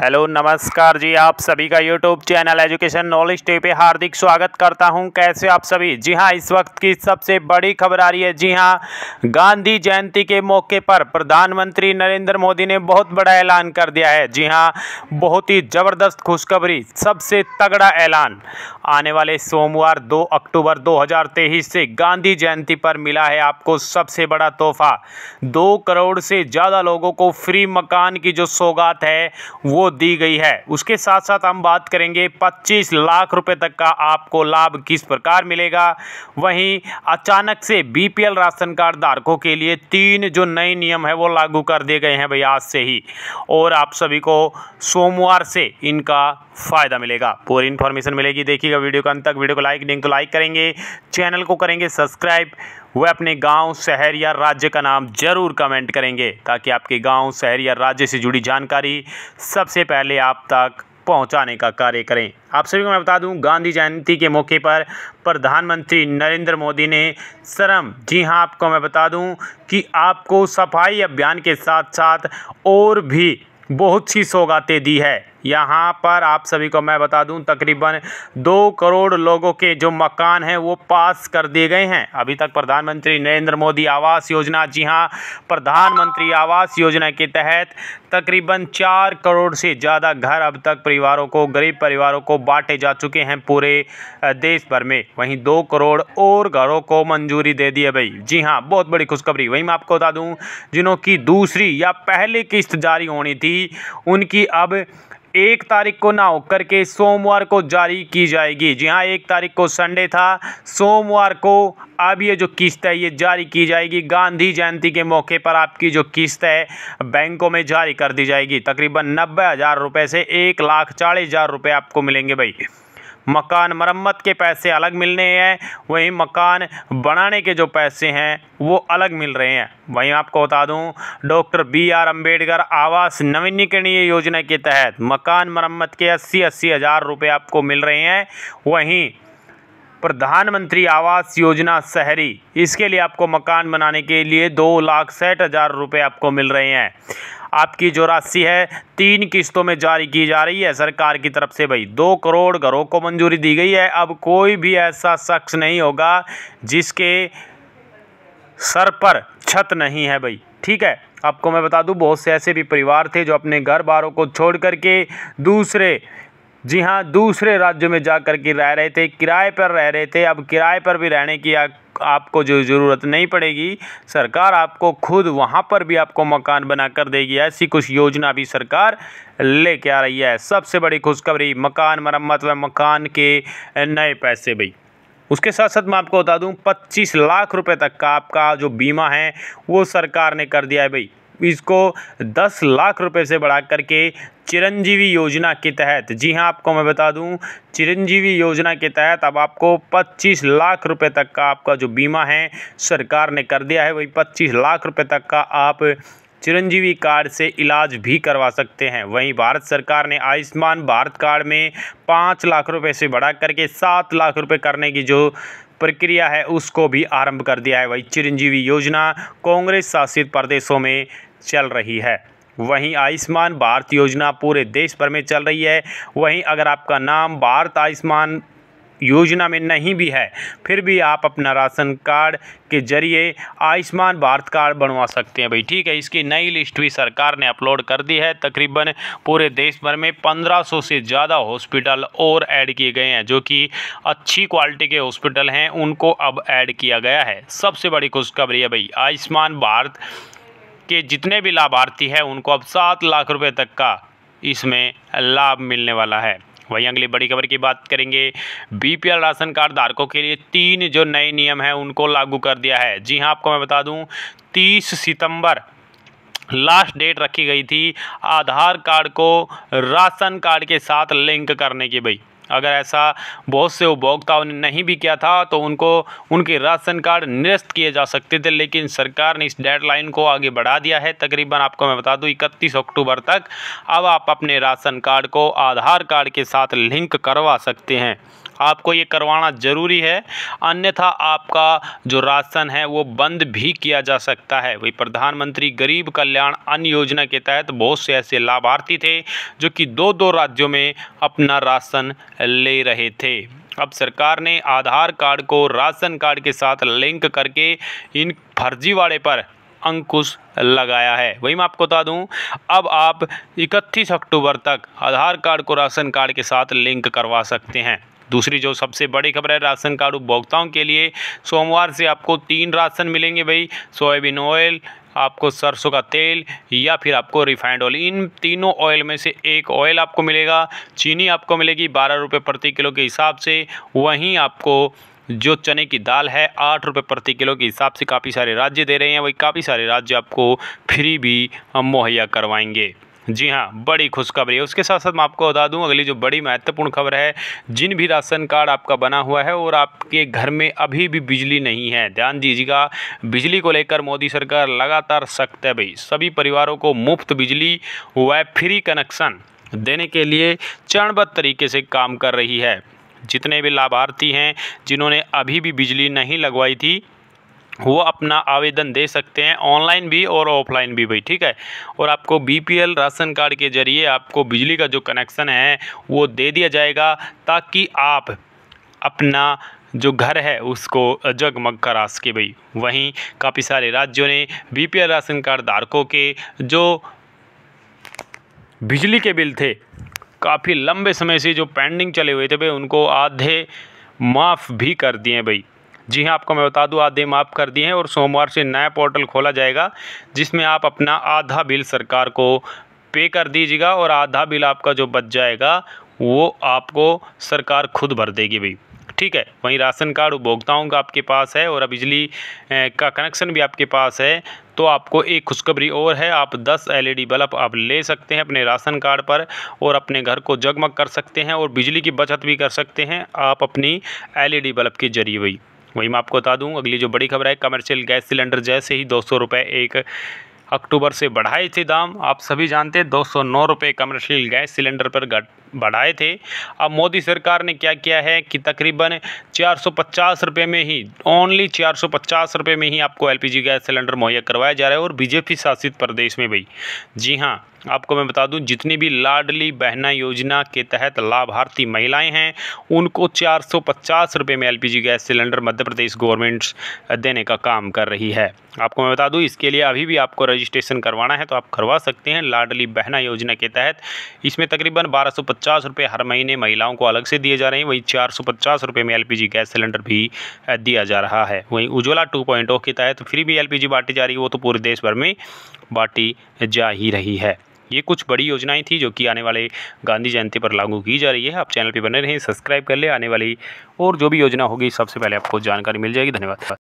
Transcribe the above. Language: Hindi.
हेलो नमस्कार जी आप सभी का यूट्यूब चैनल एजुकेशन नॉलेज टे पे हार्दिक स्वागत करता हूं कैसे आप सभी जी हां इस वक्त की सबसे बड़ी खबर आ रही है जी हां गांधी जयंती के मौके पर प्रधानमंत्री नरेंद्र मोदी ने बहुत बड़ा ऐलान कर दिया है जी हां बहुत ही ज़बरदस्त खुशखबरी सबसे तगड़ा ऐलान आने वाले सोमवार दो अक्टूबर दो से गांधी जयंती पर मिला है आपको सबसे बड़ा तोहफा दो करोड़ से ज़्यादा लोगों को फ्री मकान की जो सौगात है वो दी गई है उसके साथ साथ हम बात करेंगे 25 लाख रुपए तक का आपको लाभ किस प्रकार मिलेगा वहीं अचानक से बीपीएल राशन कार्ड धारकों के लिए तीन जो नए नियम है वो लागू कर दिए गए हैं भाई आज से ही और आप सभी को सोमवार से इनका फ़ायदा मिलेगा पूरी इन्फॉर्मेशन मिलेगी देखिएगा वीडियो का अंत तक वीडियो को लाइक नहीं तो लाइक करेंगे चैनल को करेंगे सब्सक्राइब वह अपने गांव, शहर या राज्य का नाम ज़रूर कमेंट करेंगे ताकि आपके गांव, शहर या राज्य से जुड़ी जानकारी सबसे पहले आप तक पहुंचाने का कार्य करें आप सभी को मैं बता दूं गांधी जयंती के मौके पर प्रधानमंत्री नरेंद्र मोदी ने शर्म जी हां आपको मैं बता दूं कि आपको सफाई अभियान के साथ साथ और भी बहुत सी सौगातें दी है यहाँ पर आप सभी को मैं बता दूँ तकरीबन दो करोड़ लोगों के जो मकान हैं वो पास कर दिए गए हैं अभी तक प्रधानमंत्री नरेंद्र मोदी आवास योजना जी हाँ प्रधानमंत्री आवास योजना के तहत तकरीबन चार करोड़ से ज़्यादा घर अब तक परिवारों को गरीब परिवारों को बांटे जा चुके हैं पूरे देश भर में वहीं दो करोड़ और घरों को मंजूरी दे दी है भाई जी हाँ बहुत बड़ी खुशखबरी वहीं मैं आपको बता दूँ जिन्हों की दूसरी या पहली किस्त जारी होनी थी उनकी अब एक तारीख को ना होकर के सोमवार को जारी की जाएगी जी हाँ एक तारीख को संडे था सोमवार को अब ये जो किस्त है ये जारी की जाएगी गांधी जयंती के मौके पर आपकी जो किस्त है बैंकों में जारी कर दी जाएगी तकरीबन नब्बे हज़ार रुपये से एक लाख चालीस हज़ार रुपये आपको मिलेंगे भाई मकान मरम्मत के पैसे अलग मिलने हैं वहीं मकान बनाने के जो पैसे हैं वो अलग मिल रहे हैं वहीं आपको बता दूं डॉक्टर बी आर अम्बेडकर आवास नवीनीकरणीय योजना के तहत मकान मरम्मत के अस्सी अस्सी हज़ार रुपये आपको मिल रहे हैं वहीं प्रधानमंत्री आवास योजना शहरी इसके लिए आपको मकान बनाने के लिए दो लाख साठ हज़ार रुपये आपको मिल रहे हैं आपकी जो राशि है तीन किस्तों में जारी की जा रही है सरकार की तरफ से भाई दो करोड़ घरों को मंजूरी दी गई है अब कोई भी ऐसा शख्स नहीं होगा जिसके सर पर छत नहीं है भाई ठीक है आपको मैं बता दूं बहुत से ऐसे भी परिवार थे जो अपने घर बारों को छोड़ करके दूसरे जी हाँ दूसरे राज्यों में जा कर के रह रहे थे किराए पर रह रहे थे अब किराए पर भी रहने की आपको जो ज़रूरत नहीं पड़ेगी सरकार आपको खुद वहाँ पर भी आपको मकान बना कर देगी ऐसी कुछ योजना भी सरकार लेके आ रही है सबसे बड़ी खुशखबरी मकान मरम्मत व मकान के नए पैसे भाई उसके साथ साथ मैं आपको बता दूं 25 लाख रुपए तक का आपका जो बीमा है वो सरकार ने कर दिया है भाई इसको दस लाख रुपए से बढ़ा करके चिरंजीवी योजना के तहत जी हाँ आपको मैं बता दूं चिरंजीवी योजना के तहत अब आपको 25 लाख रुपए तक का आपका जो बीमा है सरकार ने कर दिया है वही 25 लाख रुपए तक का आप चिरंजीवी कार्ड से इलाज भी करवा सकते हैं वहीं भारत सरकार ने आयुष्मान भारत कार्ड में पाँच लाख रुपए से बढ़ा करके सात लाख रुपये करने की जो प्रक्रिया है उसको भी आरंभ कर दिया है वही चिरंजीवी योजना कांग्रेस शासित प्रदेशों में चल रही है वहीं आयुष्मान भारत योजना पूरे देश भर में चल रही है वहीं अगर आपका नाम भारत आयुष्मान योजना में नहीं भी है फिर भी आप अपना राशन कार्ड के जरिए आयुष्मान भारत कार्ड बनवा सकते हैं भाई ठीक है इसकी नई लिस्ट भी सरकार ने अपलोड कर दी है तकरीबन पूरे देश भर में 1500 से ज़्यादा हॉस्पिटल और ऐड किए गए हैं जो कि अच्छी क्वालिटी के हॉस्पिटल हैं उनको अब ऐड किया गया है सबसे बड़ी खुशखबरी है भाई आयुष्मान भारत के जितने भी लाभार्थी हैं उनको अब सात लाख रुपए तक का इसमें लाभ मिलने वाला है वहीं अगली बड़ी खबर की बात करेंगे बीपीएल राशन कार्ड धारकों के लिए तीन जो नए नियम हैं उनको लागू कर दिया है जी हाँ आपको मैं बता दूं तीस सितंबर लास्ट डेट रखी गई थी आधार कार्ड को राशन कार्ड के साथ लिंक करने की भाई अगर ऐसा बहुत से उपभोक्ताओं ने नहीं भी किया था तो उनको उनके राशन कार्ड निरस्त किए जा सकते थे लेकिन सरकार ने इस डेडलाइन को आगे बढ़ा दिया है तकरीबन आपको मैं बता दूं इकतीस अक्टूबर तक अब आप अपने राशन कार्ड को आधार कार्ड के साथ लिंक करवा सकते हैं आपको ये करवाना ज़रूरी है अन्यथा आपका जो राशन है वो बंद भी किया जा सकता है वही प्रधानमंत्री गरीब कल्याण अन्न योजना के तहत बहुत से ऐसे लाभार्थी थे जो कि दो दो राज्यों में अपना राशन ले रहे थे अब सरकार ने आधार कार्ड को राशन कार्ड के साथ लिंक करके इन फर्जीवाड़े पर अंकुश लगाया है वही मैं आपको बता दूं अब आप 31 अक्टूबर तक आधार कार्ड को राशन कार्ड के साथ लिंक करवा सकते हैं दूसरी जो सबसे बड़ी खबर है राशन कार्ड उपभोक्ताओं के लिए सोमवार से आपको तीन राशन मिलेंगे भाई सोयाबीन ऑयल आपको सरसों का तेल या फिर आपको रिफाइंड ऑयल इन तीनों ऑयल में से एक ऑयल आपको मिलेगा चीनी आपको मिलेगी बारह रुपये प्रति किलो के हिसाब से वहीं आपको जो चने की दाल है आठ रुपये प्रति किलो के हिसाब से काफ़ी सारे राज्य दे रहे हैं वही काफ़ी सारे राज्य आपको फ्री भी मुहैया करवाएंगे जी हाँ बड़ी खुशखबरी है उसके साथ साथ मैं आपको बता दूं अगली जो बड़ी महत्वपूर्ण खबर है जिन भी राशन कार्ड आपका बना हुआ है और आपके घर में अभी भी बिजली नहीं है ध्यान दीजिएगा बिजली को लेकर मोदी सरकार लगातार सख्त है भाई सभी परिवारों को मुफ्त बिजली व फ्री कनेक्शन देने के लिए चरणबद्ध तरीके से काम कर रही है जितने भी लाभार्थी हैं जिन्होंने अभी भी बिजली नहीं लगवाई थी वो अपना आवेदन दे सकते हैं ऑनलाइन भी और ऑफलाइन भी भाई ठीक है और आपको बीपीएल राशन कार्ड के ज़रिए आपको बिजली का जो कनेक्शन है वो दे दिया जाएगा ताकि आप अपना जो घर है उसको जगमग करा सके भाई वहीं काफ़ी सारे राज्यों ने बीपीएल राशन कार्ड धारकों के जो बिजली के बिल थे काफ़ी लंबे समय से जो पेंडिंग चले हुए थे भाई उनको आधे माफ़ भी कर दिए भाई जी हाँ आपको मैं बता दूँ आधे माफ़ कर दिए हैं और सोमवार से नया पोर्टल खोला जाएगा जिसमें आप अपना आधा बिल सरकार को पे कर दीजिएगा और आधा बिल आपका जो बच जाएगा वो आपको सरकार खुद भर देगी भाई ठीक है वहीं राशन कार्ड उपभोक्ताओं का आपके पास है और बिजली का कनेक्शन भी आपके पास है तो आपको एक खुशखबरी और है आप 10 एलईडी बल्ब आप ले सकते हैं अपने राशन कार्ड पर और अपने घर को जगमग कर सकते हैं और बिजली की बचत भी कर सकते हैं आप अपनी एलईडी बल्ब के जरिए भाई वहीं मैं आपको बता दूँ अगली जो बड़ी खबर है कमर्शियल गैस सिलेंडर जैसे ही दो सौ एक अक्टूबर से बढ़ाए थे दाम आप सभी जानते हैं दो रुपये कमर्शियल गैस सिलेंडर पर बढ़ाए थे अब मोदी सरकार ने क्या किया है कि तकरीबन पचास रुपये में ही ओनली पचास रुपये में ही आपको एलपीजी गैस सिलेंडर मुहैया करवाया जा रहा है और बीजेपी शासित प्रदेश में भाई जी हाँ आपको मैं बता दूं जितनी भी लाडली बहना योजना के तहत लाभार्थी महिलाएं हैं उनको चार सौ में LPG gas cylinder Madhya Pradesh government देने का काम कर रही है आपको मैं बता दूं इसके लिए अभी भी आपको रजिस्ट्रेशन करवाना है तो आप करवा सकते हैं लाडली बहना योजना के तहत इसमें तकरीबन बारह सौ हर महीने महिलाओं को अलग से दिए जा रहे हैं वहीं चार सौ में एल गैस सिलेंडर भी दिया जा रहा है वहीं उज्ज्वला टू के तहत फ्री भी एल बांटी जा रही है वो तो पूरे देश भर में बांटी जा ही रही है ये कुछ बड़ी योजनाएं थी जो कि आने वाले गांधी जयंती पर लागू की जा रही है आप चैनल पर बने रहें सब्सक्राइब कर लें आने वाली और जो भी योजना होगी सबसे पहले आपको जानकारी मिल जाएगी धन्यवाद